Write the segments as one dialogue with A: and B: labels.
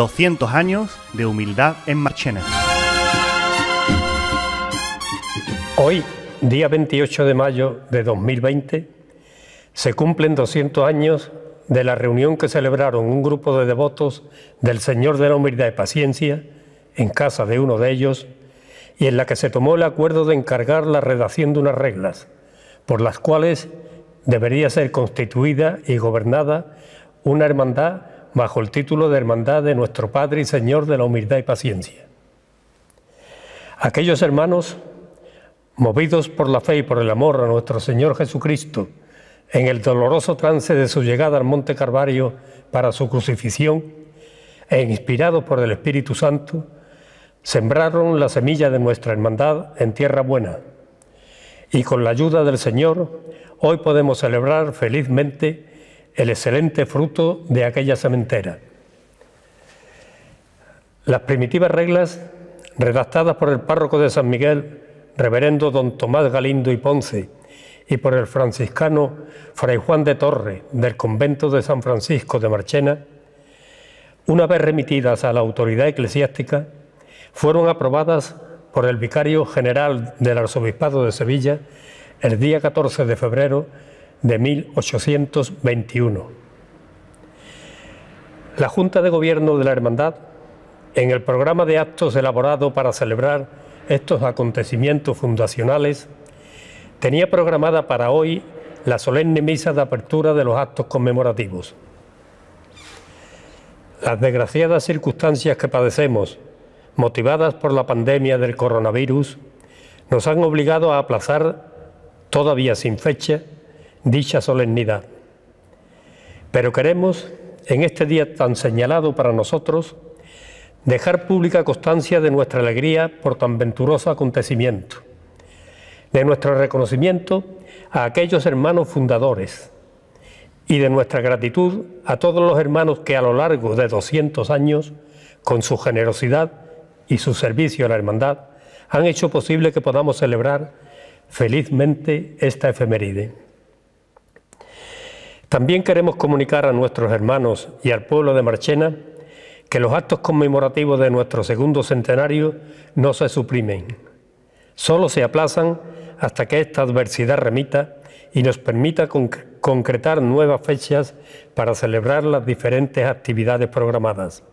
A: 200 años de humildad en Marchena. Hoy, día 28 de mayo de 2020, se cumplen 200 años de la reunión que celebraron un grupo de devotos del Señor de la Humildad y Paciencia en casa de uno de ellos y en la que se tomó el acuerdo de encargar la redacción de unas reglas por las cuales debería ser constituida y gobernada una hermandad bajo el título de Hermandad de nuestro Padre y Señor de la Humildad y Paciencia. Aquellos hermanos, movidos por la fe y por el amor a nuestro Señor Jesucristo, en el doloroso trance de su llegada al Monte Carvario para su crucifixión, e inspirados por el Espíritu Santo, sembraron la semilla de nuestra hermandad en tierra buena. Y con la ayuda del Señor, hoy podemos celebrar felizmente el excelente fruto de aquella sementera. Las primitivas reglas redactadas por el párroco de San Miguel, reverendo don Tomás Galindo y Ponce, y por el franciscano Fray Juan de Torre del convento de San Francisco de Marchena, una vez remitidas a la autoridad eclesiástica, fueron aprobadas por el vicario general del arzobispado de Sevilla el día 14 de febrero de 1821. La Junta de Gobierno de la Hermandad, en el programa de actos elaborado para celebrar estos acontecimientos fundacionales, tenía programada para hoy la solemne misa de apertura de los actos conmemorativos. Las desgraciadas circunstancias que padecemos, motivadas por la pandemia del coronavirus, nos han obligado a aplazar, todavía sin fecha, dicha solemnidad. Pero queremos, en este día tan señalado para nosotros, dejar pública constancia de nuestra alegría por tan venturoso acontecimiento, de nuestro reconocimiento a aquellos hermanos fundadores y de nuestra gratitud a todos los hermanos que a lo largo de 200 años, con su generosidad y su servicio a la hermandad, han hecho posible que podamos celebrar felizmente esta efeméride. También queremos comunicar a nuestros hermanos y al pueblo de Marchena que los actos conmemorativos de nuestro segundo centenario no se suprimen, solo se aplazan hasta que esta adversidad remita y nos permita concretar nuevas fechas para celebrar las diferentes actividades programadas.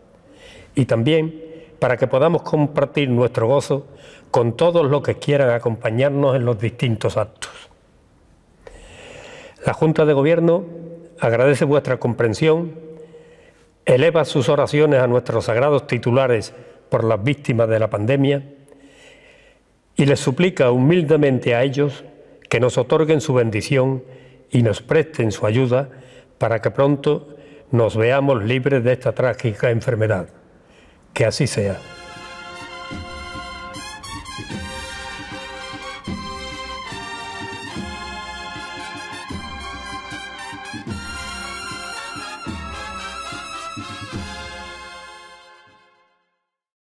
A: Y también para que podamos compartir nuestro gozo con todos los que quieran acompañarnos en los distintos actos. La Junta de Gobierno agradece vuestra comprensión, eleva sus oraciones a nuestros sagrados titulares por las víctimas de la pandemia y les suplica humildemente a ellos que nos otorguen su bendición y nos presten su ayuda para que pronto nos veamos libres de esta trágica enfermedad. Que así sea.